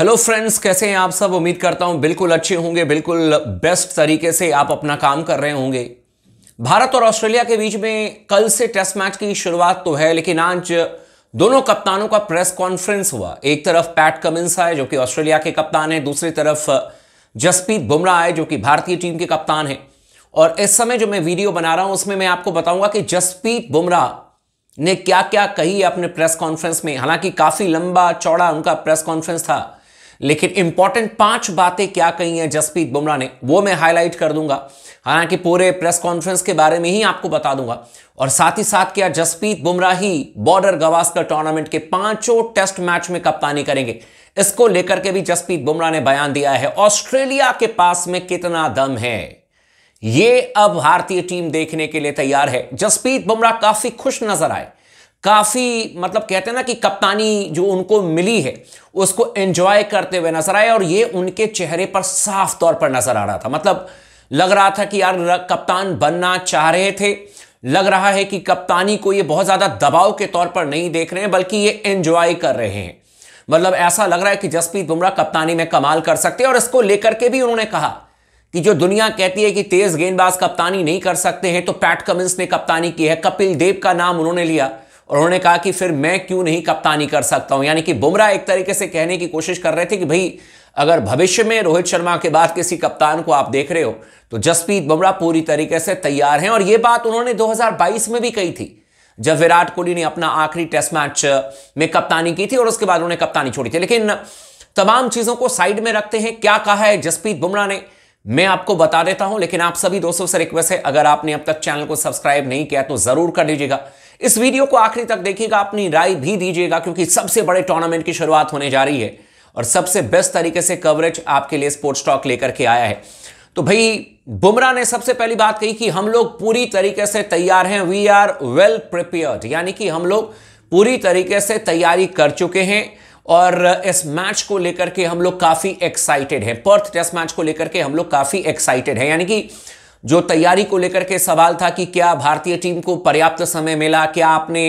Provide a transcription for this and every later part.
hello friends कैसे हैं आप सब उम्मीद करता हूं बिल्कुल अच्छे होंगे बिल्कुल बेस्ट तरीके से आप अपना काम कर रहे होंगे भारत और ऑस्ट्रेलिया के बीच में कल से टेस्ट मैच की शुरुआत तो है लेकिन आज दोनों कप्तानों का प्रेस कॉन्फ्रेंस हुआ एक तरफ पैट कमिंस आए जो कि ऑस्ट्रेलिया के कप्तान है दूसरी तरफ जसप्रीत बुमराह आए जो कि भारतीय टीम के कप्तान है और इस समय जो मैं वीडियो बना रहा हूं उसमें मैं आपको बताऊंगा कि जसप्रीत बुमराह ने क्या क्या कही अपने प्रेस कॉन्फ्रेंस में हालांकि काफी लंबा चौड़ा उनका प्रेस कॉन्फ्रेंस था लेकिन इंपॉर्टेंट पांच बातें क्या कही हैं जसप्रीत बुमराह ने वो मैं हाईलाइट कर दूंगा हालांकि पूरे प्रेस कॉन्फ्रेंस के बारे में ही आपको बता दूंगा और साथ ही साथ क्या जसप्रीत बुमराह ही बॉर्डर गवास्कर टूर्नामेंट के पांचों टेस्ट मैच में कप्तानी करेंगे इसको लेकर के भी जसप्रीत बुमराह ने बयान दिया है ऑस्ट्रेलिया के पास में कितना दम है ये अब भारतीय टीम देखने के लिए तैयार है जसप्रीत बुमराह काफी खुश नजर आए काफ़ी मतलब कहते हैं ना कि कप्तानी जो उनको मिली है उसको एंजॉय करते हुए नजर आए और ये उनके चेहरे पर साफ तौर पर नजर आ रहा था मतलब लग रहा था कि यार कप्तान बनना चाह रहे थे लग रहा है कि कप्तानी को ये बहुत ज़्यादा दबाव के तौर पर नहीं देख रहे हैं बल्कि ये एंजॉय कर रहे हैं मतलब ऐसा लग रहा है कि जसप्रीत बुमराह कप्तानी में कमाल कर सकते हैं और इसको लेकर के भी उन्होंने कहा कि जो दुनिया कहती है कि तेज गेंदबाज कप्तानी नहीं कर सकते हैं तो पैट कमिंस ने कप्तानी की है कपिल देव का नाम उन्होंने लिया और उन्होंने कहा कि फिर मैं क्यों नहीं कप्तानी कर सकता हूं यानी कि बुमराह एक तरीके से कहने की कोशिश कर रहे थे कि भाई अगर भविष्य में रोहित शर्मा के बाद किसी कप्तान को आप देख रहे हो तो जसप्रीत बुमराह पूरी तरीके से तैयार हैं और ये बात उन्होंने 2022 में भी कही थी जब विराट कोहली ने अपना आखिरी टेस्ट मैच में कप्तानी की थी और उसके बाद उन्होंने कप्तानी छोड़ी थी लेकिन तमाम चीजों को साइड में रखते हैं क्या कहा है जसप्रीत बुमराह ने मैं आपको बता देता हूं लेकिन आप सभी दोस्तों से रिक्वेस्ट है अगर आपने अब तक चैनल को सब्सक्राइब नहीं किया तो जरूर कर लीजिएगा इस वीडियो को आखिरी तक देखिएगा अपनी राय भी दीजिएगा क्योंकि सबसे बड़े टूर्नामेंट की शुरुआत होने जा रही है और सबसे बेस्ट तरीके से कवरेज आपके लिए स्पोर्ट्स स्टॉक लेकर के आया है तो भाई बुमराह ने सबसे पहली बात कही कि हम लोग पूरी तरीके से तैयार हैं वी आर वेल प्रिपेयर्ड यानी कि हम लोग पूरी तरीके से तैयारी कर चुके हैं और इस मैच को लेकर के हम लोग काफी एक्साइटेड हैं पर्थ टेस्ट मैच को लेकर के हम लोग काफी एक्साइटेड हैं यानी कि जो तैयारी को लेकर के सवाल था कि क्या भारतीय टीम को पर्याप्त समय मिला क्या आपने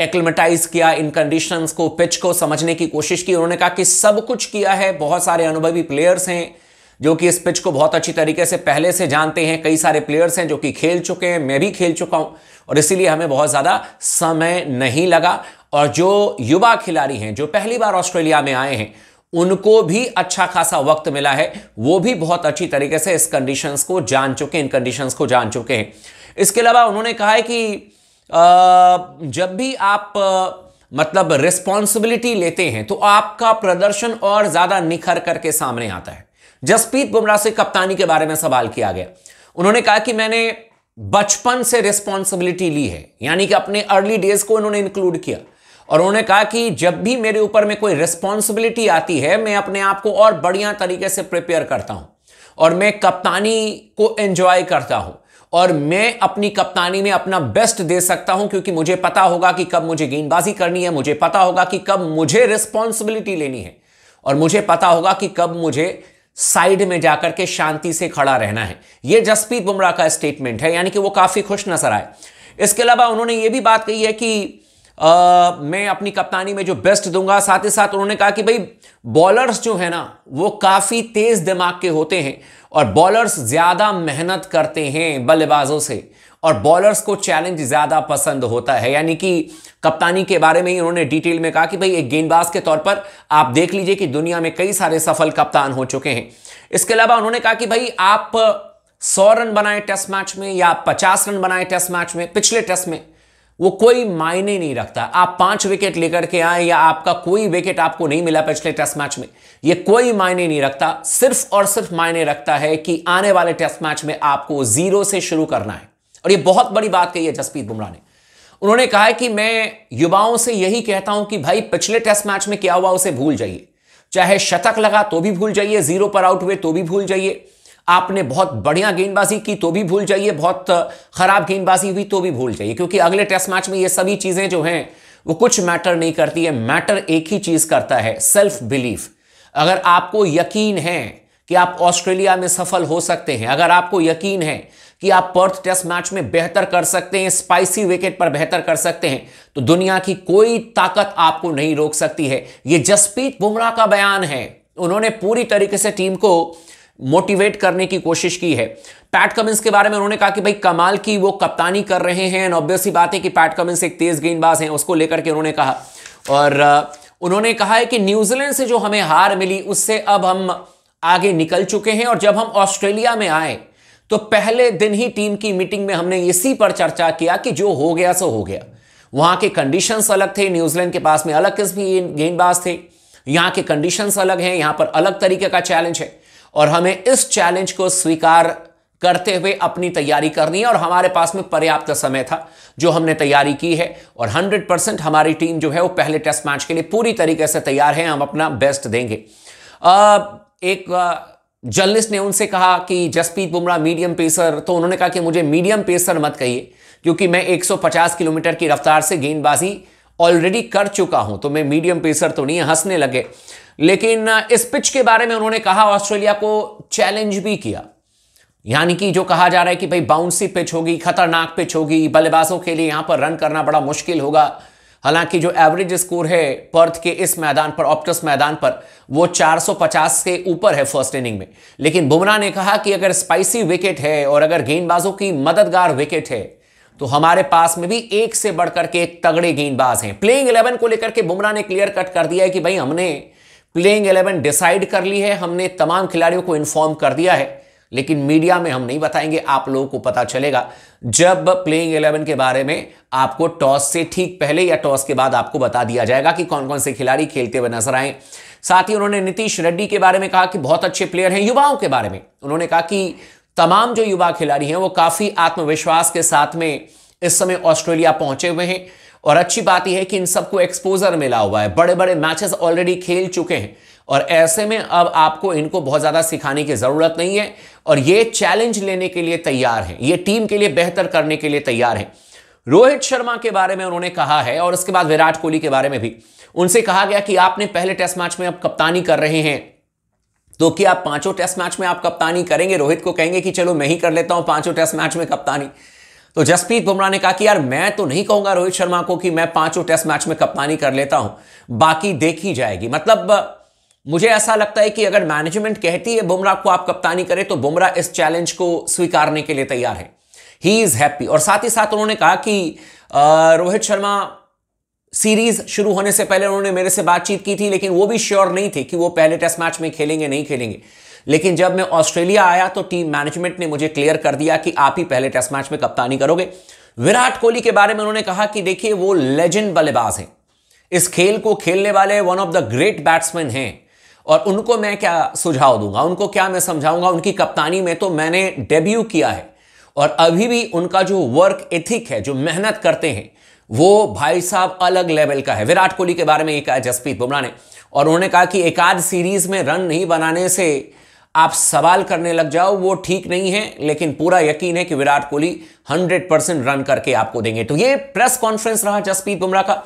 एक्लमेटाइज किया इन कंडीशंस को पिच को समझने की कोशिश की उन्होंने कहा कि सब कुछ किया है बहुत सारे अनुभवी प्लेयर्स हैं जो कि इस पिच को बहुत अच्छी तरीके से पहले से जानते हैं कई सारे प्लेयर्स हैं जो कि खेल चुके हैं मैं भी खेल चुका हूं और इसीलिए हमें बहुत ज़्यादा समय नहीं लगा और जो युवा खिलाड़ी हैं जो पहली बार ऑस्ट्रेलिया में आए हैं उनको भी अच्छा खासा वक्त मिला है वो भी बहुत अच्छी तरीके से इस कंडीशंस को जान चुके इन कंडीशंस को जान चुके हैं इसके अलावा उन्होंने कहा है कि जब भी आप मतलब रिस्पॉन्सिबिलिटी लेते हैं तो आपका प्रदर्शन और ज़्यादा निखर करके सामने आता है जसप्रीत बुमराह से कप्तानी के बारे में सवाल किया गया उन्होंने कहा कि मैंने बचपन से रिस्पॉन्सिबिलिटी ली है यानी कि अपने अर्ली डेज को उन्होंने इंक्लूड किया और उन्होंने कहा कि जब भी मेरे ऊपर में कोई रिस्पॉन्सिबिलिटी आती है मैं अपने आप को और बढ़िया तरीके से प्रिपेयर करता हूं और मैं कप्तानी को एंजॉय करता हूं और मैं अपनी कप्तानी में अपना बेस्ट दे सकता हूं क्योंकि मुझे पता होगा कि कब मुझे गेंदबाजी करनी है मुझे पता होगा कि कब मुझे रिस्पॉन्सिबिलिटी लेनी है और मुझे पता होगा कि कब मुझे साइड में जाकर के शांति से खड़ा रहना है यह जसप्रीत बुमराह का स्टेटमेंट है यानी कि वो काफी खुश नजर आए इसके अलावा उन्होंने ये भी बात कही है कि आ, मैं अपनी कप्तानी में जो बेस्ट दूंगा साथ ही साथ उन्होंने कहा कि भाई बॉलर्स जो है ना वो काफ़ी तेज़ दिमाग के होते हैं और बॉलर्स ज़्यादा मेहनत करते हैं बल्लेबाजों से और बॉलर्स को चैलेंज ज़्यादा पसंद होता है यानी कि कप्तानी के बारे में ही उन्होंने डिटेल में कहा कि भाई एक गेंदबाज के तौर पर आप देख लीजिए कि दुनिया में कई सारे सफल कप्तान हो चुके हैं इसके अलावा उन्होंने कहा कि भाई आप सौ रन बनाए टेस्ट मैच में या पचास रन बनाए टेस्ट मैच में पिछले टेस्ट में वो कोई मायने नहीं रखता आप पांच विकेट लेकर के आए या आपका कोई विकेट आपको नहीं मिला पिछले टेस्ट मैच में ये कोई मायने नहीं रखता सिर्फ और सिर्फ मायने रखता है कि आने वाले टेस्ट मैच में आपको जीरो से शुरू करना है और ये बहुत बड़ी बात कही है जसप्रीत बुमराह ने उन्होंने कहा है कि मैं युवाओं से यही कहता हूं कि भाई पिछले टेस्ट मैच में क्या हुआ उसे भूल जाइए चाहे शतक लगा तो भी भूल जाइए जीरो पर आउट हुए तो भी भूल जाइए आपने बहुत बढ़िया गेंदबाजी की तो भी भूल जाइए बहुत खराब गेंदबाजी हुई तो भी भूल जाइए क्योंकि अगले टेस्ट मैच में ये सभी चीजें जो हैं वो कुछ मैटर नहीं करती है मैटर एक ही चीज करता है सेल्फ बिलीफ अगर आपको यकीन है कि आप ऑस्ट्रेलिया में सफल हो सकते हैं अगर आपको यकीन है कि आप पर्थ टेस्ट मैच में बेहतर कर सकते हैं स्पाइसी विकेट पर बेहतर कर सकते हैं तो दुनिया की कोई ताकत आपको नहीं रोक सकती है ये जसप्रीत बुमराह का बयान है उन्होंने पूरी तरीके से टीम को मोटिवेट करने की कोशिश की है पैट कमिंस के बारे में उन्होंने कहा कि भाई कमाल की वो कप्तानी कर रहे हैं एंड ऑब्वियसली बात है कि पैट कमिंस एक तेज गेंदबाज हैं उसको लेकर के उन्होंने कहा और उन्होंने कहा है कि न्यूजीलैंड से जो हमें हार मिली उससे अब हम आगे निकल चुके हैं और जब हम ऑस्ट्रेलिया में आए तो पहले दिन ही टीम की मीटिंग में हमने इसी पर चर्चा किया कि जो हो गया सो हो गया वहां के कंडीशंस अलग थे न्यूजीलैंड के पास में अलग किस्म गेंदबाज थे यहां के कंडीशंस अलग हैं यहां पर अलग तरीके का चैलेंज है और हमें इस चैलेंज को स्वीकार करते हुए अपनी तैयारी करनी है और हमारे पास में पर्याप्त समय था जो हमने तैयारी की है और 100 परसेंट हमारी टीम जो है वो पहले टेस्ट मैच के लिए पूरी तरीके से तैयार है हम अपना बेस्ट देंगे आ, एक जर्नलिस्ट ने उनसे कहा कि जसप्रीत बुमराह मीडियम पेसर तो उन्होंने कहा कि मुझे मीडियम पेसर मत कहिए क्योंकि मैं एक किलोमीटर की रफ्तार से गेंदबाजी ऑलरेडी कर चुका हूं तो मैं मीडियम पेसर तो नहीं हंसने लगे लेकिन इस पिच के बारे में उन्होंने कहा ऑस्ट्रेलिया को चैलेंज भी किया यानी कि जो कहा जा रहा है कि भाई बाउंसी पिच होगी खतरनाक पिच होगी बल्लेबाजों के लिए यहां पर रन करना बड़ा मुश्किल होगा हालांकि जो एवरेज स्कोर है पर्थ के इस मैदान पर ऑप्टस मैदान पर वो 450 के ऊपर है फर्स्ट इनिंग में लेकिन बुमराह ने कहा कि अगर स्पाइसी विकेट है और अगर गेंदबाजों की मददगार विकेट है तो हमारे पास में भी एक से बढ़कर के एक तगड़े गेंदबाज हैं प्लेइंग इलेवन को लेकर के बुमराह ने क्लियर कट कर दिया है कि भाई हमने प्लेइंग एलेवन डिसाइड कर ली है हमने तमाम खिलाड़ियों को इन्फॉर्म कर दिया है लेकिन मीडिया में हम नहीं बताएंगे आप लोगों को पता चलेगा जब प्लेइंग एलेवन के बारे में आपको टॉस से ठीक पहले या टॉस के बाद आपको बता दिया जाएगा कि कौन कौन से खिलाड़ी खेलते हुए नजर आए साथ ही उन्होंने नीतीश रेड्डी के बारे में कहा कि बहुत अच्छे प्लेयर हैं युवाओं के बारे में उन्होंने कहा कि तमाम जो युवा खिलाड़ी हैं वो काफी आत्मविश्वास के साथ में इस समय ऑस्ट्रेलिया पहुंचे हुए हैं और अच्छी बात यह है कि इन सबको एक्सपोजर मिला हुआ है बड़े बड़े मैचेस ऑलरेडी खेल चुके हैं और ऐसे में अब आपको इनको बहुत ज़्यादा सिखाने की ज़रूरत नहीं है और ये चैलेंज लेने के लिए तैयार है ये टीम के लिए बेहतर करने के लिए तैयार है रोहित शर्मा के बारे में उन्होंने कहा है और उसके बाद विराट कोहली के बारे में भी उनसे कहा गया कि आपने पहले टेस्ट मैच में अब कप्तानी कर रहे हैं तो क्या आप पांचों टेस्ट मैच में आप कप्तानी करेंगे रोहित को कहेंगे कि चलो मैं ही कर लेता हूं पांचों टेस्ट मैच में कप्तानी तो जसप्रीत बुमराह ने कहा कि यार मैं तो नहीं कहूंगा रोहित शर्मा को कि मैं पांचों टेस्ट मैच में कप्तानी कर लेता हूं बाकी देखी जाएगी मतलब मुझे ऐसा लगता है कि अगर मैनेजमेंट कहती है बुमराह को आप कप्तानी करें तो बुमराह इस चैलेंज को स्वीकारने के लिए तैयार है ही इज हैप्पी और साथ ही साथ उन्होंने कहा कि रोहित शर्मा सीरीज शुरू होने से पहले उन्होंने मेरे से बातचीत की थी लेकिन वो भी श्योर नहीं थे कि वो पहले टेस्ट मैच में खेलेंगे नहीं खेलेंगे लेकिन जब मैं ऑस्ट्रेलिया आया तो टीम मैनेजमेंट ने मुझे क्लियर कर दिया कि आप ही पहले टेस्ट मैच में कप्तानी करोगे विराट कोहली के बारे में उन्होंने कहा कि देखिए वो लेजेंड बल्लेबाज है इस खेल को खेलने वाले one of the great batsman हैं और उनको मैं क्या सुझाव दूंगा उनको क्या मैं समझाऊंगा उनकी कप्तानी में तो मैंने डेब्यू किया है और अभी भी उनका जो वर्क एथिक है जो मेहनत करते हैं वो भाई साहब अलग लेवल का है विराट कोहली के बारे में ये कहा जसप्रीत बुमराह ने और उन्होंने कहा कि एकाध सीरीज में रन नहीं बनाने से आप सवाल करने लग जाओ वो ठीक नहीं है लेकिन पूरा यकीन है कि विराट कोहली 100 परसेंट रन करके आपको देंगे तो ये प्रेस कॉन्फ्रेंस रहा जसप्रीत बुमराह का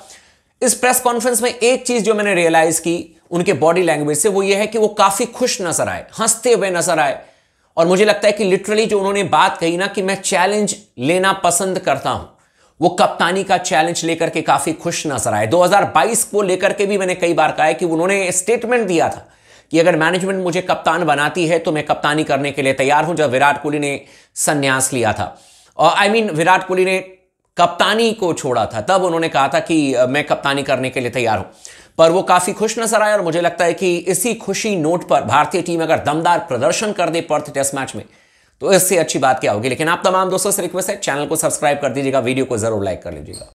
इस प्रेस कॉन्फ्रेंस में एक चीज जो मैंने रियलाइज की उनके बॉडी लैंग्वेज से वो ये है कि वो काफी खुश नजर आए हंसते हुए नजर आए और मुझे लगता है कि लिटरली जो उन्होंने बात कही ना कि मैं चैलेंज लेना पसंद करता हूं वो कप्तानी का चैलेंज लेकर के काफी खुश नजर आए 2022 को लेकर के भी मैंने कई बार कहा है कि उन्होंने स्टेटमेंट दिया था कि अगर मैनेजमेंट मुझे कप्तान बनाती है तो मैं कप्तानी करने के लिए तैयार हूं जब विराट कोहली ने संन्यास लिया था और आई मीन विराट कोहली ने कप्तानी को छोड़ा था तब उन्होंने कहा था कि मैं कप्तानी करने के लिए तैयार हूं पर वो काफी खुश नजर आए और मुझे लगता है कि इसी खुशी नोट पर भारतीय टीम अगर दमदार प्रदर्शन कर दे पर्थ टेस्ट मैच में तो इससे अच्छी बात क्या होगी लेकिन आप तमाम दोस्तों से रिक्वेस्ट है चैनल को सब्सक्राइब कर दीजिएगा वीडियो को जरूर लाइक कर लीजिएगा